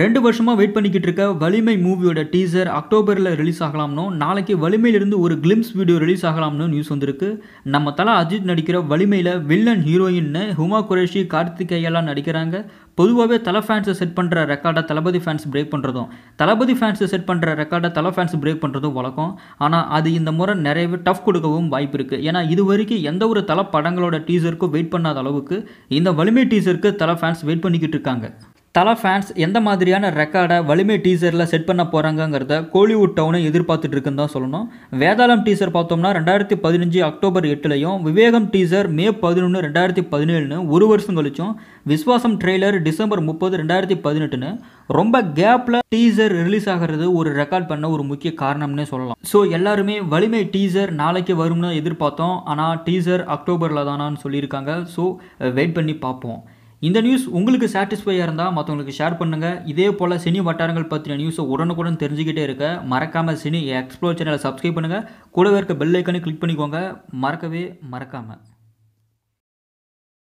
ரெண்டு வருஷமாக வெயிட் பண்ணிக்கிட்டு இருக்க வலிமை மூவியோட டீசர் அக்டோபரில் ரிலீஸ் ஆகலாம்னோ நாளைக்கு வலிமையிலிருந்து ஒரு கிளிம்ஸ் வீடியோ ரிலீஸ் ஆகலாம்னு நியூஸ் வந்திருக்கு நம்ம தலா அஜித் நடிக்கிற வலிமையில் வில்லன் ஹீரோயின்னு ஹுமா குரேஷி கார்த்திகேயெல்லாம் நடிக்கிறாங்க பொதுவாகவே தலை ஃபேன்ஸை செட் பண்ணுற ரெக்கார்டை தளபதி ஃபேன்ஸ் பிரேக் பண்ணுறதும் தளபதி ஃபேன்ஸை செட் பண்ணுற ரெக்கார்டை தலை ஃபேன்ஸ் பிரேக் பண்ணுறதும் வழக்கம் ஆனால் அது இந்த முறை நிறையவே டஃப் கொடுக்கவும் வாய்ப்பு இருக்குது ஏன்னா இது வரைக்கும் எந்த ஒரு தலை படங்களோட டீசருக்கும் வெயிட் பண்ணாத அளவுக்கு இந்த வலிமை டீசருக்கு தலை ஃபேன்ஸ் வெயிட் பண்ணிக்கிட்டு இருக்காங்க தல ஃபேன்ஸ் எந்த மாதிரியான ரெக்கார்டை வலிமை டீசரில் செட் பண்ண போகிறாங்கங்கிறத கோலிவுட் டவுனை எதிர்பார்த்துட்டு இருக்குன்னு தான் சொல்லணும் வேதாளம் டீசர் பார்த்தோம்னா ரெண்டாயிரத்தி பதினஞ்சு அக்டோபர் எட்டுலையும் விவேகம் டீசர் மே பதினொன்று ரெண்டாயிரத்தி பதினேழுன்னு ஒரு வருஷம் கழிச்சும் விஸ்வாசம் ட்ரெய்லர் டிசம்பர் முப்பது ரெண்டாயிரத்தி பதினெட்டுன்னு ரொம்ப கேப்பில் டீசர் ரிலீஸ் ஆகிறது ஒரு ரெக்கார்ட் பண்ண ஒரு முக்கிய காரணம்னே சொல்லலாம் ஸோ எல்லாருமே வலிமை டீசர் நாளைக்கு வரும்னு எதிர்பார்த்தோம் ஆனால் டீசர் அக்டோபரில் தானான்னு சொல்லியிருக்காங்க ஸோ வெயிட் பண்ணி பார்ப்போம் இந்த நியூஸ் உங்களுக்கு சாட்டிஸ்ஃபையாக இருந்தால் மற்றவங்களுக்கு ஷேர் பண்ணுங்கள் இதே போல் சினி வட்டாரங்கள் பற்றின நியூஸை உடனுக்குடன் தெரிஞ்சுக்கிட்டே இருக்க மறக்காமல் சினி எக்ஸ்ப்ளோர் சேனலை சப்ஸ்கிரைப் பண்ணுங்கள் கூடவே இருக்க பெல் ஐக்கனை கிளிக் பண்ணிக்கோங்க மறக்கவே மறக்காமல்